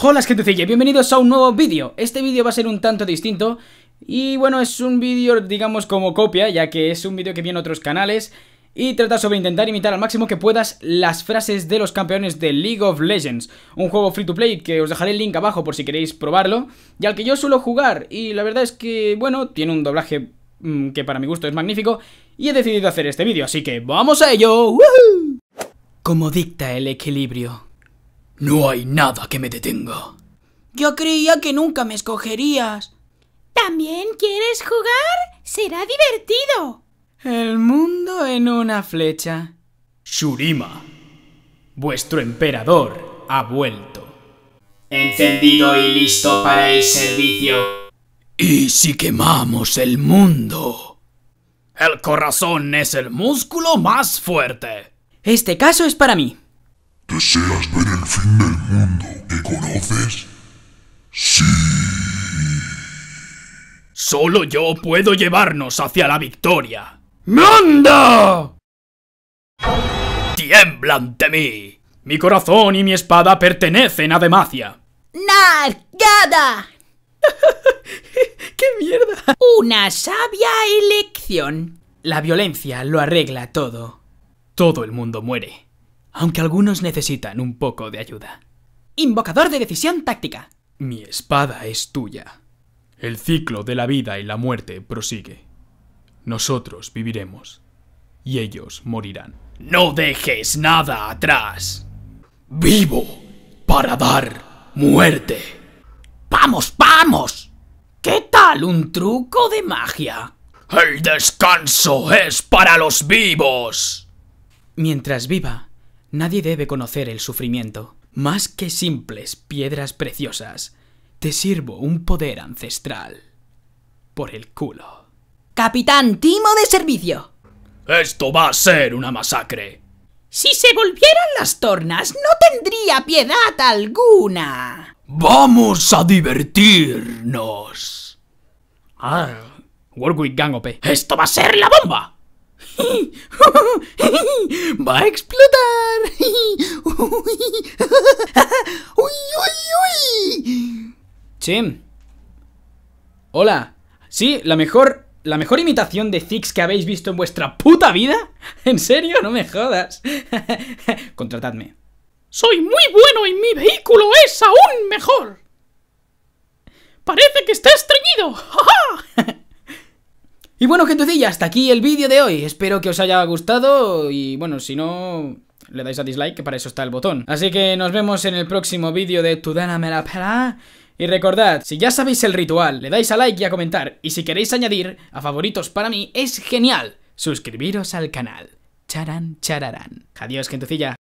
Hola gentecilla, bienvenidos a un nuevo vídeo Este vídeo va a ser un tanto distinto Y bueno, es un vídeo digamos como copia Ya que es un vídeo que viene en otros canales y trata sobre intentar imitar al máximo que puedas las frases de los campeones de League of Legends, un juego free to play que os dejaré el link abajo por si queréis probarlo, y al que yo suelo jugar, y la verdad es que, bueno, tiene un doblaje mm, que para mi gusto es magnífico, y he decidido hacer este vídeo, así que ¡vamos a ello! ¡Woohoo! Como dicta el equilibrio. No hay nada que me detenga. Yo creía que nunca me escogerías. ¿También quieres jugar? Será divertido. El mundo en una flecha. Shurima, vuestro emperador ha vuelto. Encendido y listo para el servicio. ¿Y si quemamos el mundo? El corazón es el músculo más fuerte. Este caso es para mí. ¿Deseas ver el fin del mundo que conoces? Sí. Solo yo puedo llevarnos hacia la victoria. ¡Manda! ¡Tiembla ante mí! Mi corazón y mi espada pertenecen a Demacia. ¡Nargada! ¡Qué mierda! Una sabia elección. La violencia lo arregla todo. Todo el mundo muere aunque algunos necesitan un poco de ayuda. Invocador de decisión táctica. Mi espada es tuya. El ciclo de la vida y la muerte prosigue. Nosotros viviremos y ellos morirán. No dejes nada atrás. Vivo para dar muerte. ¡Vamos, vamos! ¿Qué tal un truco de magia? El descanso es para los vivos. Mientras viva, Nadie debe conocer el sufrimiento. Más que simples piedras preciosas, te sirvo un poder ancestral. Por el culo. Capitán Timo de servicio. Esto va a ser una masacre. Si se volvieran las tornas, no tendría piedad alguna. Vamos a divertirnos. Ah, Warwick Gangope. ¡Esto va a ser la bomba! ¡Va a explotar! ¡Uy, uy, uy! Hola. Sí, la mejor ¿La mejor imitación de Zix que habéis visto en vuestra puta vida? ¿En serio? No me jodas. Contratadme. Soy muy bueno y mi vehículo es aún mejor. Parece que está estreñido. Y bueno, gentecilla, hasta aquí el vídeo de hoy. Espero que os haya gustado y bueno, si no, le dais a dislike, que para eso está el botón. Así que nos vemos en el próximo vídeo de Tudana me Y recordad, si ya sabéis el ritual, le dais a like y a comentar. Y si queréis añadir a favoritos para mí, es genial. Suscribiros al canal. Charan, chararán. Adiós, gentecilla.